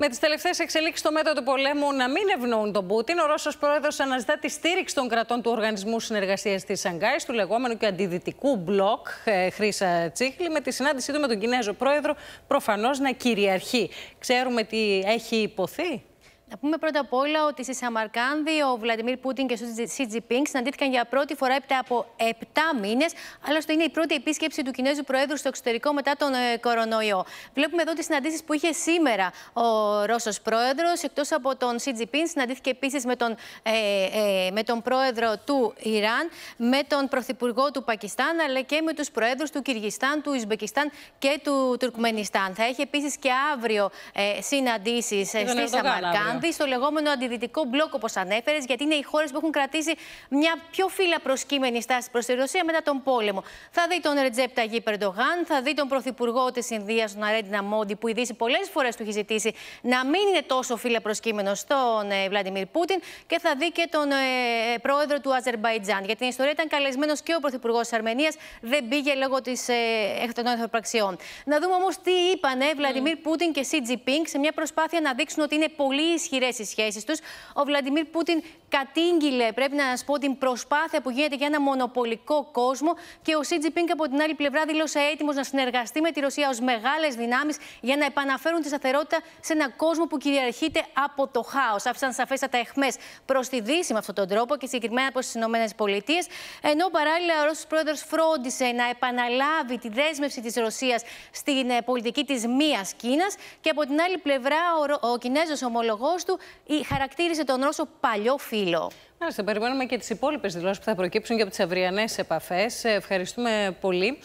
Με τις τελευταίες εξελίξεις στο μέτωπο του πολέμου να μην ευνοούν τον Πούτιν, ο Ρώσος πρόεδρος αναζητά τη στήριξη των κρατών του Οργανισμού Συνεργασίας της Σανγκάης, του λεγόμενου και αντιδυτικού μπλοκ ε, Χρήσα Τσίχλη, με τη συνάντησή του με τον Κινέζο πρόεδρο προφανώς να κυριαρχεί. Ξέρουμε τι έχει υποθεί. Να πούμε πρώτα απ' όλα ότι στη Σαμαρκάνδη ο Βλαντιμίρ Πούτιν και ο Σι Τζιπίνγκ συναντήθηκαν για πρώτη φορά έπειτα από 7 μήνε. Άλλωστε, είναι η πρώτη επίσκεψη του Κινέζου Προέδρου στο εξωτερικό μετά τον ε, κορονοϊό. Βλέπουμε εδώ τις συναντήσεις που είχε σήμερα ο Ρώσος Πρόεδρος. Εκτός από τον Σι Τζιπίνγκ, συναντήθηκε επίσης με, τον, ε, ε, με τον Πρόεδρο του Ιράν, με τον Πρωθυπουργό του Πακιστάν, αλλά και με τους πρόεδρου του Κυργιστάν, του Ισμπεκιστάν και του Τουρκμενιστάν. Θα έχει επίσης και αύριο ε, συναντήσεις στη Σαμαρκάνδη να στο λεγόμενο αντιδυτικό μπλοκ, όπως ανέφερες, γιατί είναι οι χώρες που έχουν κρατήσει μια πιο φύλλα προσκύμενη στάση προς τη Ρωσία μετά τον πόλεμο. Θα δει τον Ρετζέπ Ταγί Περντογάν, θα δει τον Πρωθυπουργό της Ινδίας, τον Αρέντινα Μόντι, που η Δύση πολλές φορές του έχει ζητήσει να μην είναι τόσο φύλλα προσκύμενο στον ε, Βλαντιμίρ Πούτιν και θα δει και τον ε, ε πρόεδρο του Αζερμπαϊτζάν. Για την ιστορία ήταν καλεσμένος και ο Πρωθυπουργός της Αρμενίας, δεν πήγε λόγω της ε, των εχθροπραξιών. Να δούμε όμως τι είπαν ε, Βλαντιμίρ mm. Πούτιν και Σι Τζιπίνγκ σε μια προσπάθεια να δείξουν ότι είναι πολύ ισχυροί ισχυρές οι σχέσεις τους. Ο Βλαντιμίρ Πούτιν κατήγγειλε, πρέπει να σας πω, την προσπάθεια που γίνεται για ένα μονοπολικό κόσμο. Και ο Πίνκ από την άλλη πλευρά δήλωσε έτοιμος να συνεργαστεί με τη Ρωσία ως μεγάλες δυνάμεις για να επαναφέρουν τη σταθερότητα σε ένα κόσμο που κυριαρχείται από το χάος. Άφησαν σαφέστατα εχμές προς τη Δύση με αυτόν τον τρόπο και συγκεκριμένα προς τις ΗΠΑ. Ενώ παράλληλα ο Ρώσος πρόεδρος φρόντισε να επαναλάβει τη δέσμευση της Ρωσίας στην ε, πολιτική της μίας Κίνας. Και από την άλλη πλευρά, ο, ο Κινέζος ομολογός του χαρακτήρισε τον Ρώσο παλιό φίλο. Μάλιστα, περιμένουμε και τις υπόλοιπες δηλώσεις που θα προκύψουν και από τις αυριανές επαφές. Ε, ευχαριστούμε πολύ.